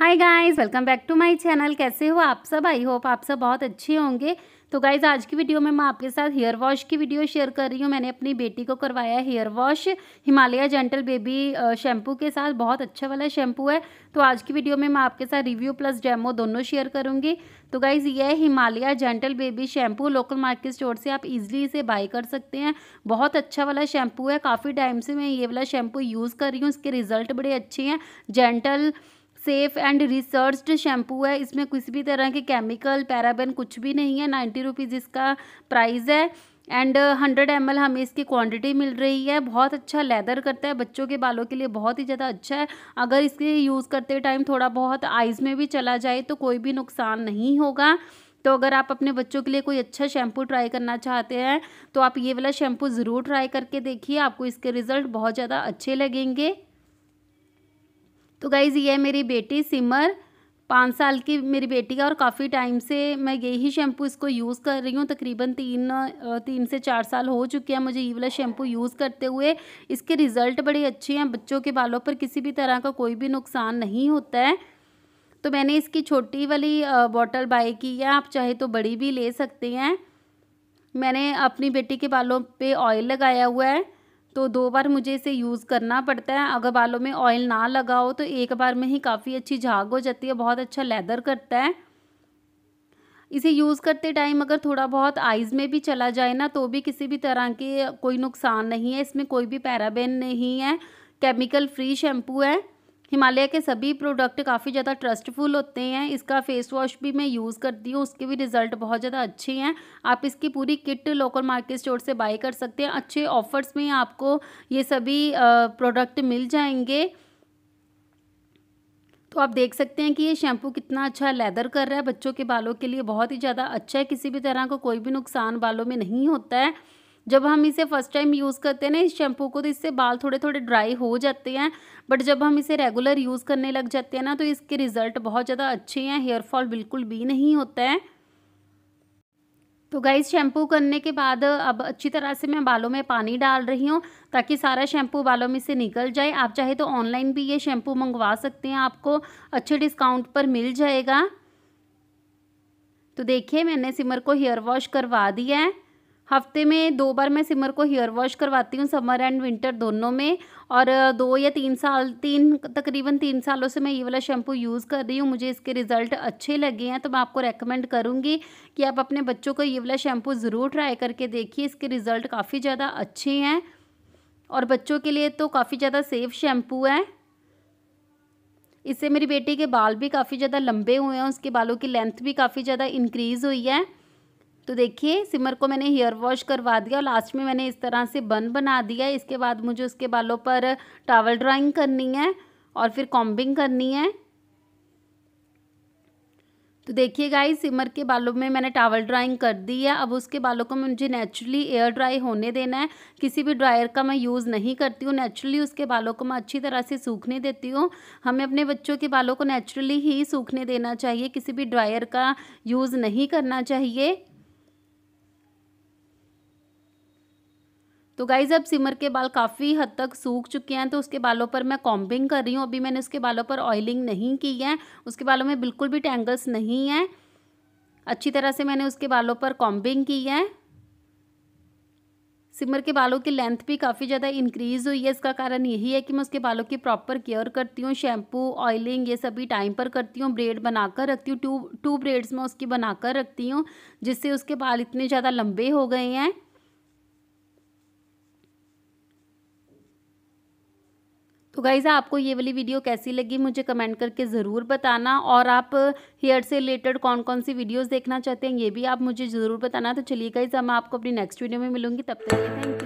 hi guys welcome back to my channel कैसे हो आप सब आई होप आप सब बहुत अच्छे होंगे तो गाइज आज की वीडियो में मैं आपके साथ हेयर वॉश की वीडियो शेयर कर रही हूँ मैंने अपनी बेटी को करवाया hair wash Himalaya gentle baby shampoo के साथ बहुत अच्छा वाला शैम्पू है तो आज की वीडियो में मैं आपके साथ रिव्यू प्लस डेमो दोनों शेयर करूँगी तो गाइज़ ये है Himalaya gentle baby shampoo local market store से आप इजीली इसे बाय कर सकते हैं बहुत अच्छा वाला शैम्पू है काफ़ी टाइम से मैं ये वाला शैम्पू यूज़ कर रही हूँ इसके रिज़ल्ट बड़े अच्छे हैं gentle safe and researched shampoo है इसमें किसी भी तरह के केमिकल पैराबेन कुछ भी नहीं है नाइन्टी रुपीज़ इसका प्राइस है एंड हंड्रेड एम हमें इसकी क्वांटिटी मिल रही है बहुत अच्छा लेदर करता है बच्चों के बालों के लिए बहुत ही ज़्यादा अच्छा है अगर इसके यूज़ करते टाइम थोड़ा बहुत आइज़ में भी चला जाए तो कोई भी नुकसान नहीं होगा तो अगर आप अपने बच्चों के लिए कोई अच्छा शैम्पू ट्राई करना चाहते हैं तो आप ये वाला शैम्पू ज़रूर ट्राई करके देखिए आपको इसके रिज़ल्ट बहुत ज़्यादा अच्छे लगेंगे तो गाइज़ ये मेरी बेटी सिमर पाँच साल की मेरी बेटी का और काफ़ी टाइम से मैं यही शैम्पू इसको यूज़ कर रही हूँ तकरीबन तीन तीन से चार साल हो चुके हैं मुझे ये वाला शैम्पू यूज़ करते हुए इसके रिज़ल्ट बड़े अच्छे हैं बच्चों के बालों पर किसी भी तरह का कोई भी नुकसान नहीं होता है तो मैंने इसकी छोटी वाली बॉटल बाई की है आप चाहे तो बड़ी भी ले सकते हैं मैंने अपनी बेटी के बालों पर ऑयल लगाया हुआ है तो दो बार मुझे इसे यूज़ करना पड़ता है अगर बालों में ऑयल ना लगाओ तो एक बार में ही काफ़ी अच्छी झाग हो जाती है बहुत अच्छा लेदर करता है इसे यूज़ करते टाइम अगर थोड़ा बहुत आइज़ में भी चला जाए ना तो भी किसी भी तरह के कोई नुकसान नहीं है इसमें कोई भी पैराबेन नहीं है केमिकल फ्री शैम्पू है हिमालय के सभी प्रोडक्ट काफ़ी ज़्यादा ट्रस्टफुल होते हैं इसका फेस वॉश भी मैं यूज़ करती हूँ उसके भी रिज़ल्ट बहुत ज़्यादा अच्छे हैं आप इसकी पूरी किट लोकल मार्केट स्टोर से बाई कर सकते हैं अच्छे ऑफर्स में आपको ये सभी प्रोडक्ट मिल जाएंगे तो आप देख सकते हैं कि ये शैम्पू कितना अच्छा लेदर कर रहा है बच्चों के बालों के लिए बहुत ही ज़्यादा अच्छा है किसी भी तरह का को कोई भी नुकसान बालों में नहीं होता है जब हम इसे फर्स्ट टाइम यूज़ करते हैं ना इस शैम्पू को तो इससे बाल थोड़े थोड़े ड्राई हो जाते हैं बट जब हम इसे रेगुलर यूज़ करने लग जाते हैं ना तो इसके रिज़ल्ट बहुत ज़्यादा अच्छे हैं हेयर फॉल बिल्कुल भी नहीं होता है तो गाइज शैम्पू करने के बाद अब अच्छी तरह से मैं बालों में पानी डाल रही हूँ ताकि सारा शैम्पू बालों में से निकल जाए आप चाहे तो ऑनलाइन भी ये शैम्पू मंगवा सकते हैं आपको अच्छे डिस्काउंट पर मिल जाएगा तो देखिए मैंने सिमर को हेयर वॉश करवा दिया है हफ्ते में दो बार मैं सिमर को हेयर वॉश करवाती हूँ समर एंड विंटर दोनों में और दो या तीन साल तीन तकरीबन तीन सालों से मैं ये वाला शैम्पू यूज़ कर रही हूँ मुझे इसके रिज़ल्ट अच्छे लगे हैं तो मैं आपको रेकमेंड करूँगी कि आप अपने बच्चों को ये वाला शैम्पू ज़रूर ट्राई करके देखिए इसके रिज़ल्ट काफ़ी ज़्यादा अच्छे हैं और बच्चों के लिए तो काफ़ी ज़्यादा सेफ़ शैम्पू है इससे मेरी बेटी के बाल भी काफ़ी ज़्यादा लंबे हुए हैं उसके बालों की लेंथ भी काफ़ी ज़्यादा इंक्रीज़ हुई है तो देखिए सिमर को मैंने हेयर वॉश करवा दिया और लास्ट में मैंने इस तरह से बन बना दिया इसके बाद मुझे उसके बालों पर टावल ड्राइंग करनी है और फिर कॉम्बिंग करनी है तो देखिए गाइस सिमर के बालों में मैंने टावल ड्राइंग कर दी है अब उसके बालों को मुझे नेचुरली एयर ड्राई होने देना है किसी भी ड्रायर का मैं यूज़ नहीं करती हूँ नेचुरली उसके बालों को मैं अच्छी तरह से सूखने देती हूँ हमें अपने बच्चों के बालों को नेचुरली ही सूखने देना चाहिए किसी भी ड्रायर का यूज़ नहीं करना चाहिए तो गाइज़ अब सिमर के बाल काफ़ी हद तक सूख चुके हैं तो उसके बालों पर मैं कॉम्बिंग कर रही हूँ अभी मैंने उसके बालों पर ऑयलिंग नहीं की है उसके बालों में बिल्कुल भी टैंगल्स नहीं हैं अच्छी तरह से मैंने उसके बालों पर कॉम्बिंग की है सिमर के बालों की लेंथ भी काफ़ी ज़्यादा इंक्रीज़ हुई है इसका कारण यही है कि मैं उसके बालों की प्रॉपर केयर करती हूँ शैम्पू ऑयलिंग ये सभी टाइम पर करती हूँ ब्रेड बनाकर रखती हूँ टू टू ब्रेड्स में उसकी बनाकर रखती हूँ जिससे उसके बाल इतने ज़्यादा लंबे हो गए हैं तो गाइज़ आपको ये वाली वीडियो कैसी लगी मुझे कमेंट करके ज़रूर बताना और आप हेयर से रिलेटेड कौन कौन सी वीडियोज़ देखना चाहते हैं ये भी आप मुझे ज़रूर बताना तो चलिए गाइज़ा मैं आपको अपनी नेक्स्ट वीडियो में मिलूंगी तब तक थैंक